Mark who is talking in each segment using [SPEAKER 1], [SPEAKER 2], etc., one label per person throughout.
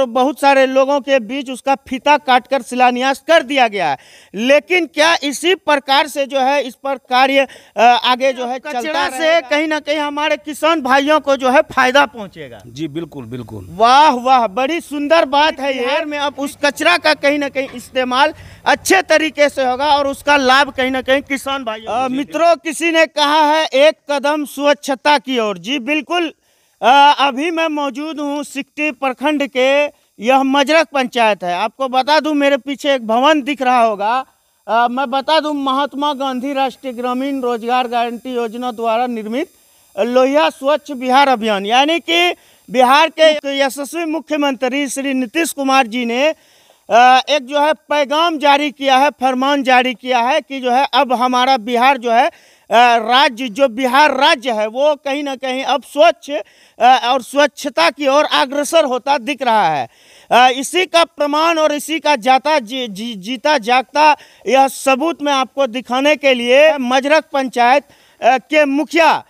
[SPEAKER 1] और बहुत सारे लोगों के बीच उसका फीता काटकर शिलान्यास कर दिया गया है लेकिन क्या इसी प्रकार से जो है इस पर कार्य आगे जो है चलता से कहीं ना कहीं हमारे किसान भाइयों को जो है फायदा पहुंचेगा
[SPEAKER 2] जी बिल्कुल बिल्कुल
[SPEAKER 1] वाह वाह बड़ी सुंदर बात है यार में अब उस कचरा का कहीं ना कहीं इस्तेमाल अच्छे तरीके से होगा और उसका लाभ कहीं ना कहीं किसान भाई मित्रों किसी ने कहा है एक कदम स्वच्छता की ओर जी बिल्कुल आ, अभी मैं मौजूद हूँ सिक्टी प्रखंड के यह मजरक पंचायत है आपको बता दूँ मेरे पीछे एक भवन दिख रहा होगा आ, मैं बता दूँ महात्मा गांधी राष्ट्रीय ग्रामीण रोजगार गारंटी योजना द्वारा निर्मित लोहिया स्वच्छ बिहार अभियान यानी कि बिहार के यशस्वी मुख्यमंत्री श्री नीतीश कुमार जी ने एक जो है पैगाम जारी किया है फरमान जारी किया है कि जो है अब हमारा बिहार जो है राज्य जो बिहार राज्य है वो कहीं ना कहीं अब स्वच्छ और स्वच्छता की ओर अग्रसर होता दिख रहा है इसी का प्रमाण और इसी का जाता जी, जी, जीता जागता यह सबूत मैं आपको दिखाने के लिए मजरक पंचायत के मुखिया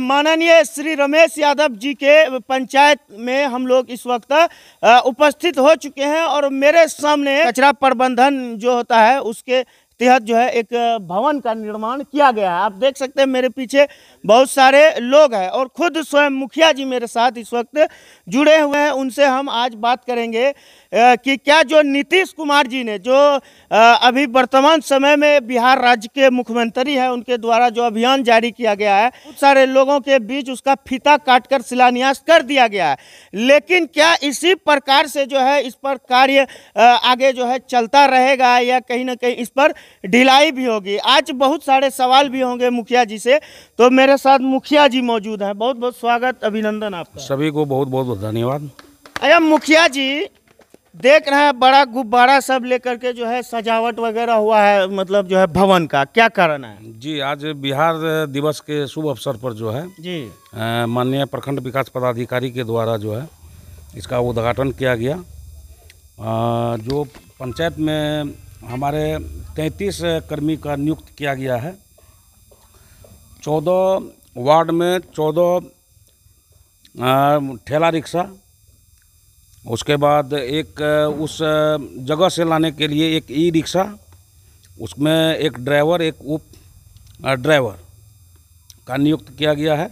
[SPEAKER 1] माननीय श्री रमेश यादव जी के पंचायत में हम लोग इस वक्त उपस्थित हो चुके हैं और मेरे सामने कचरा प्रबंधन जो होता है उसके तहत जो है एक भवन का निर्माण किया गया है आप देख सकते हैं मेरे पीछे बहुत सारे लोग हैं और खुद स्वयं मुखिया जी मेरे साथ इस वक्त जुड़े हुए हैं उनसे हम आज बात करेंगे कि क्या जो नीतीश कुमार जी ने जो अभी वर्तमान समय में बिहार राज्य के मुख्यमंत्री हैं उनके द्वारा जो अभियान जारी किया गया है बहुत सारे लोगों के बीच उसका फीता काटकर शिलान्यास कर दिया गया है लेकिन क्या इसी प्रकार से जो है इस पर कार्य आगे जो है चलता रहेगा या कहीं ना कहीं इस पर ढिलाई भी होगी आज बहुत सारे सवाल भी होंगे मुखिया जी से तो मेरे साथ मुखिया जी मौजूद हैं बहुत बहुत स्वागत अभिनंदन आपका सभी को बहुत बहुत धन्यवाद अरे मुखिया जी देख रहे हैं बड़ा गुब्बारा सब लेकर के जो है सजावट वगैरह हुआ है मतलब जो है भवन का क्या कारण है
[SPEAKER 2] जी आज बिहार दिवस के शुभ अवसर पर जो है जी माननीय प्रखंड विकास पदाधिकारी के द्वारा जो है इसका उद्घाटन किया गया आ, जो पंचायत में हमारे तैतीस कर्मी का नियुक्त किया गया है चौदह वार्ड में चौदह ठेला रिक्शा उसके बाद एक उस जगह से लाने के लिए एक ई रिक्शा उसमें एक ड्राइवर एक उप ड्राइवर का नियुक्त किया गया है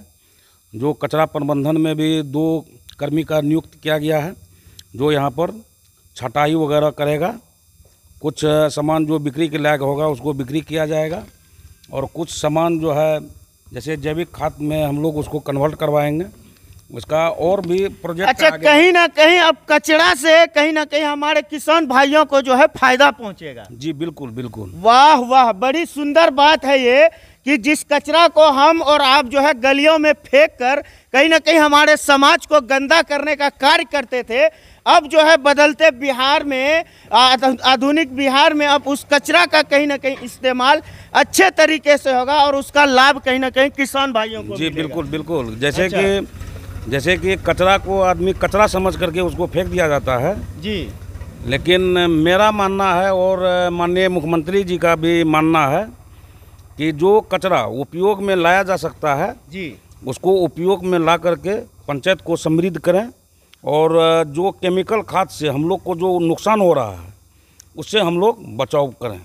[SPEAKER 2] जो कचरा प्रबंधन में भी दो कर्मी का नियुक्त किया गया है जो यहाँ पर छटाई वगैरह करेगा कुछ सामान जो बिक्री के लायक होगा उसको बिक्री किया जाएगा और कुछ सामान जो है जैसे जैविक खाद में हम लोग उसको कन्वर्ट करवाएंगे उसका और भी प्रोजेक्ट अच्छा कहीं
[SPEAKER 1] ना कहीं अब कचरा से कहीं ना कहीं हमारे किसान भाइयों को जो है फायदा पहुंचेगा
[SPEAKER 2] जी बिल्कुल बिल्कुल
[SPEAKER 1] वाह वाह बड़ी सुंदर बात है ये कि जिस कचरा को हम और आप जो है गलियों में फेंक कर कहीं ना कहीं हमारे समाज को गंदा करने का कार्य करते थे अब जो है बदलते बिहार में आधुनिक बिहार में अब उस कचरा का कहीं ना कहीं इस्तेमाल अच्छे तरीके से होगा और उसका लाभ कहीं ना कहीं किसान भाइयों को जी
[SPEAKER 2] बिल्कुल बिल्कुल जैसे अच्छा। कि जैसे कि कचरा को आदमी कचरा समझ करके उसको फेंक दिया जाता है जी लेकिन मेरा मानना है और माननीय मुख्यमंत्री जी का भी मानना है कि जो कचरा उपयोग में लाया जा सकता है जी उसको उपयोग में ला करके पंचायत को समृद्ध करें और जो केमिकल खाद से हम लोग को जो नुकसान हो रहा है उससे हम लोग बचाव करें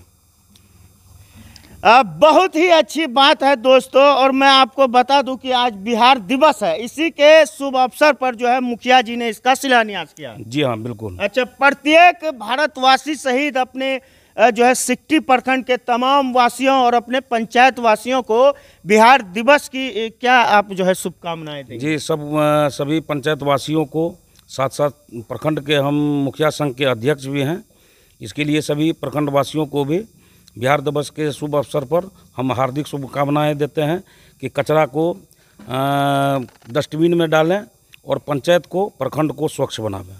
[SPEAKER 1] आ, बहुत ही अच्छी बात है दोस्तों और मैं आपको बता दूं कि आज बिहार दिवस है इसी के शुभ अवसर पर जो है मुखिया जी ने इसका शिलान्यास किया जी हाँ बिल्कुल अच्छा प्रत्येक भारतवासी सहित अपने जो है सिक्टी प्रखंड के तमाम वासियों और अपने पंचायत वासियों को बिहार दिवस की क्या आप जो है शुभकामनाएं दें जी
[SPEAKER 2] सब सभी पंचायत वासियों को साथ साथ प्रखंड के हम मुखिया संघ के अध्यक्ष भी हैं इसके लिए सभी प्रखंड वासियों को भी बिहार दिवस के शुभ अवसर पर हम हार्दिक शुभकामनाएँ देते हैं कि कचरा को डस्टबिन में डालें और पंचायत को प्रखंड को स्वच्छ बनावें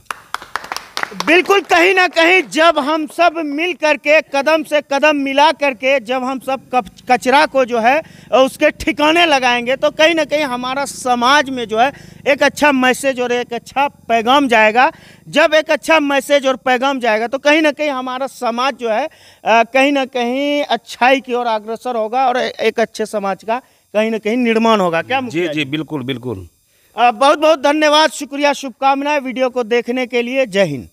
[SPEAKER 1] बिल्कुल कहीं ना कहीं जब हम सब मिल करके कदम से कदम मिला करके जब हम सब कचरा को जो है उसके ठिकाने लगाएंगे तो कहीं ना कहीं हमारा समाज में जो है एक अच्छा मैसेज और एक अच्छा पैगाम जाएगा जब एक अच्छा मैसेज और पैगाम जाएगा तो कहीं ना कहीं हमारा समाज जो है कहीं ना कहीं अच्छाई की ओर अग्रसर होगा और एक अच्छे समाज का कहीं ना कहीं निर्माण होगा क्या जी जी बिल्कुल बिल्कुल बहुत बहुत धन्यवाद शुक्रिया शुभकामनाएं वीडियो को देखने के लिए जय हिंद